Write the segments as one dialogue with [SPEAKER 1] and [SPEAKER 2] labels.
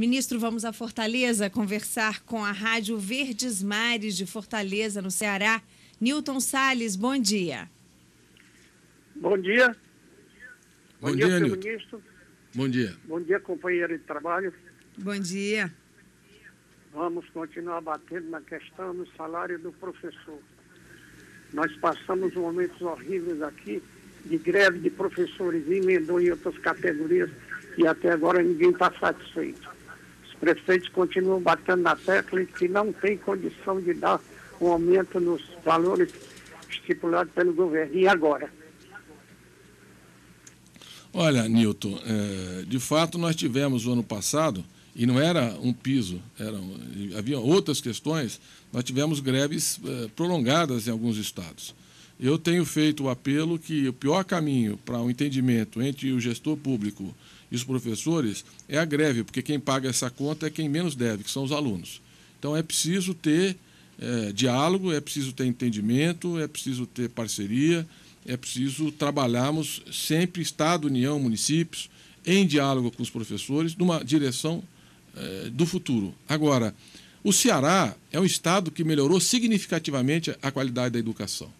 [SPEAKER 1] Ministro, vamos a Fortaleza conversar com a Rádio Verdes Mares de Fortaleza, no Ceará. Newton Sales, bom dia.
[SPEAKER 2] Bom dia. Bom, bom dia, dia ministro. Bom dia.
[SPEAKER 1] Bom dia, companheiro de trabalho. Bom dia. Vamos continuar batendo na questão do salário do professor. Nós passamos momentos horríveis aqui, de greve de professores, emendou em outras categorias, e até agora ninguém está satisfeito prefeitos continuam batendo na tecla e que não tem condição de dar um aumento nos valores estipulados pelo governo. E agora?
[SPEAKER 2] Olha, Nilton, é, de fato nós tivemos o ano passado, e não era um piso, eram havia outras questões, nós tivemos greves é, prolongadas em alguns estados. Eu tenho feito o apelo que o pior caminho para o um entendimento entre o gestor público e os professores é a greve, porque quem paga essa conta é quem menos deve, que são os alunos. Então é preciso ter é, diálogo, é preciso ter entendimento, é preciso ter parceria, é preciso trabalharmos sempre Estado, União, municípios, em diálogo com os professores, numa direção é, do futuro. Agora, o Ceará é um Estado que melhorou significativamente a qualidade da educação.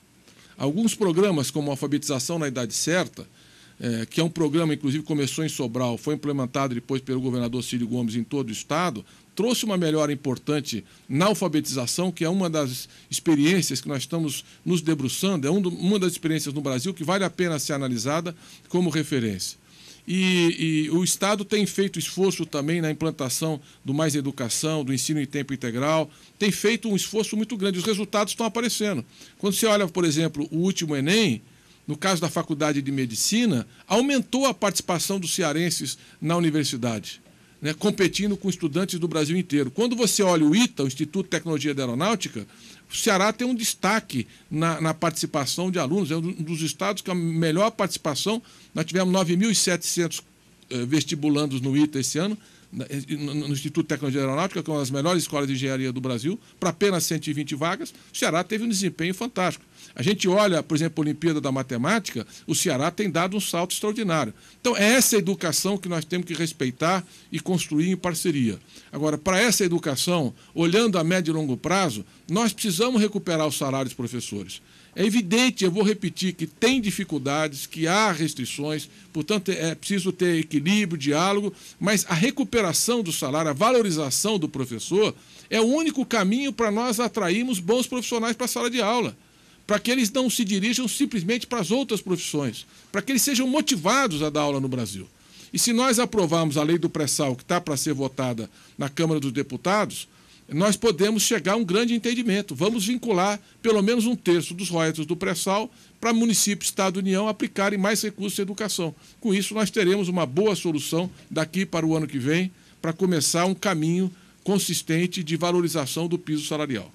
[SPEAKER 2] Alguns programas, como alfabetização na idade certa, é, que é um programa, inclusive, começou em Sobral, foi implementado depois pelo governador Círio Gomes em todo o estado, trouxe uma melhora importante na alfabetização, que é uma das experiências que nós estamos nos debruçando, é um do, uma das experiências no Brasil que vale a pena ser analisada como referência. E, e, o Estado tem feito esforço também na implantação do Mais Educação, do ensino em tempo integral, tem feito um esforço muito grande. Os resultados estão aparecendo. Quando você olha, por exemplo, o último Enem, no caso da Faculdade de Medicina, aumentou a participação dos cearenses na universidade né, competindo com estudantes do Brasil inteiro. Quando você olha o ITA, o Instituto de Tecnologia da Aeronáutica, o Ceará tem um destaque na, na, participação de alunos, é um dos estados com a melhor participação. Nós tivemos 9.700 eh, vestibulandos no ITA esse ano, eh, no Instituto de Tecnologia Aeronáutica, que é uma das melhores escolas de engenharia do Brasil, para apenas 120 vagas. O Ceará teve um desempenho fantástico. A gente olha, por exemplo, a Olimpíada da Matemática, o Ceará tem dado um salto extraordinário. Então, é essa educação que nós temos que respeitar e construir em parceria. Agora, para essa educação, olhando a médio e longo prazo, nós precisamos recuperar os salários dos professores. É evidente, eu vou repetir, que tem dificuldades, que há restrições, portanto, é preciso ter equilíbrio, diálogo, mas a recuperação do salário, a valorização do professor, é o único caminho para nós atrairmos bons profissionais para a sala de aula para que eles não se dirijam simplesmente para as outras profissões, para que eles sejam motivados a dar aula no Brasil. E se nós aprovarmos a lei do pré-sal, que está para ser votada na Câmara dos Deputados, nós podemos chegar a um grande entendimento. Vamos vincular pelo menos um terço dos royalties do pré-sal para municípios, Estado e União aplicarem mais recursos à educação. Com isso, nós teremos uma boa solução daqui para o ano que vem para começar um caminho consistente de valorização do piso salarial.